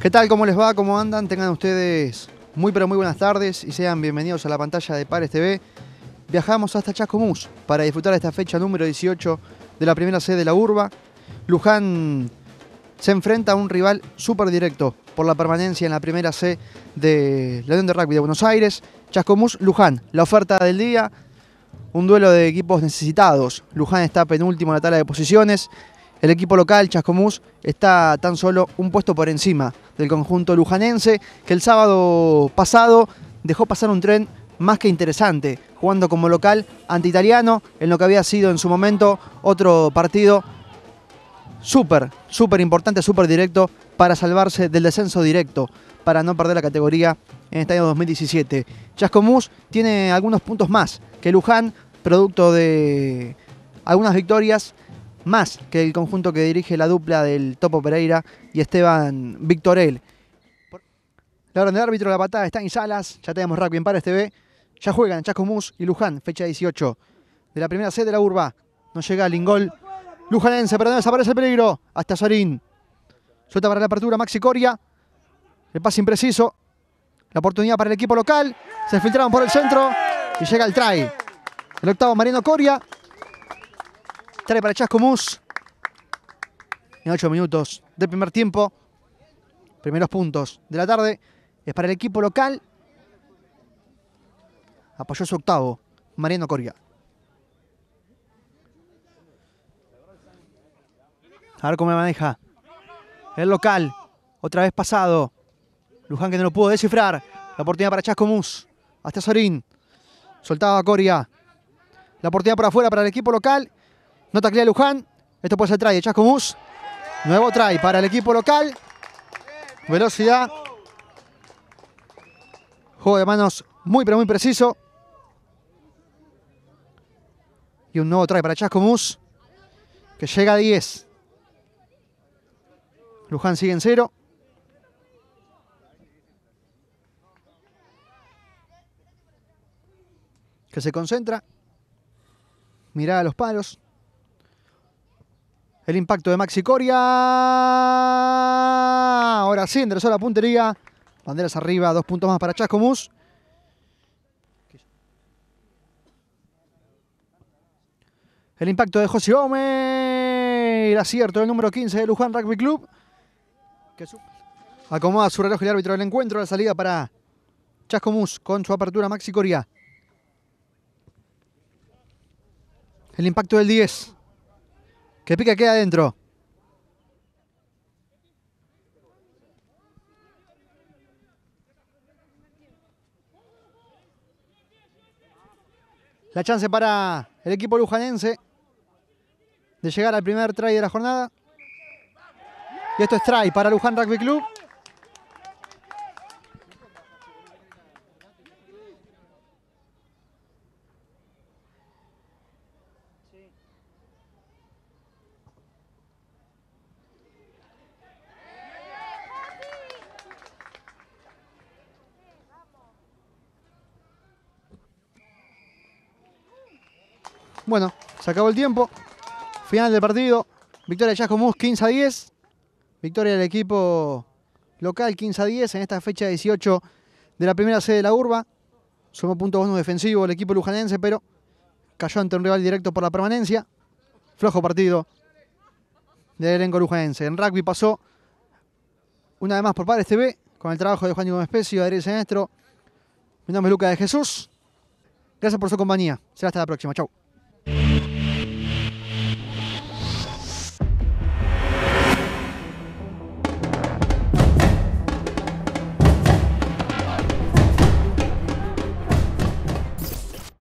¿Qué tal? ¿Cómo les va? ¿Cómo andan? Tengan ustedes muy pero muy buenas tardes y sean bienvenidos a la pantalla de Pares TV. Viajamos hasta Chascomús para disfrutar esta fecha número 18 de la primera C de la urba. Luján se enfrenta a un rival súper directo por la permanencia en la primera C de la Unión de Rugby de Buenos Aires. Chascomús, Luján, la oferta del día. Un duelo de equipos necesitados. Luján está penúltimo en la tabla de posiciones. El equipo local, Chascomús, está tan solo un puesto por encima del conjunto lujanense, que el sábado pasado dejó pasar un tren más que interesante, jugando como local ante Italiano, en lo que había sido en su momento otro partido súper, súper importante, súper directo para salvarse del descenso directo, para no perder la categoría en este año 2017. Chascomús tiene algunos puntos más que Luján, producto de algunas victorias más que el conjunto que dirige la dupla del Topo Pereira y Esteban Victorel. La orden del árbitro de la patada está en Salas, ya tenemos rugby en Pares TV, ya juegan Chascomús y Luján, fecha 18 de la primera sede de la Urba. No llega Lingol, Lujanense, pero no desaparece el peligro, hasta Sorín. Suelta para la apertura Maxi Coria, el pase impreciso, la oportunidad para el equipo local, se filtraron por el centro y llega el try. El octavo Mariano Coria, Trae para Chascomús. En 8 minutos del primer tiempo. Primeros puntos de la tarde. Es para el equipo local. Apoyó su octavo, Mariano Coria. A ver cómo me maneja. El local. Otra vez pasado. Luján que no lo pudo descifrar. La oportunidad para Chascomús. Hasta Sorín. Soltaba a Coria. La oportunidad por afuera para el equipo local. No taclea Luján. Esto puede ser try de Chasco Nuevo try para el equipo local. Velocidad. Juego de manos muy pero muy preciso. Y un nuevo try para Chascomús. Que llega a 10. Luján sigue en cero. Que se concentra. Mira a los palos. El impacto de Maxi Coria. Ahora sí, enderezó la puntería. Banderas arriba, dos puntos más para Chascomús. El impacto de José Gómez. El acierto del número 15 de Luján Rugby Club. acomoda su reloj el árbitro del encuentro. La salida para Chascomús con su apertura Maxi Coria. El impacto del 10. Que pica queda adentro. La chance para el equipo lujanense de llegar al primer try de la jornada. Y esto es try para Luján Rugby Club. Bueno, se acabó el tiempo. Final del partido. Victoria de Yascomús 15 a 10. Victoria del equipo local 15 a 10 en esta fecha 18 de la primera sede de la Urba. Sumó punto bonus defensivo el equipo lujanense, pero cayó ante un rival directo por la permanencia. Flojo partido del elenco lujanense. En rugby pasó una vez más por Padres TV con el trabajo de Juan Gómez Especio, Adrián Senestro. Mi nombre es Luca de Jesús. Gracias por su compañía. Será hasta la próxima. Chau.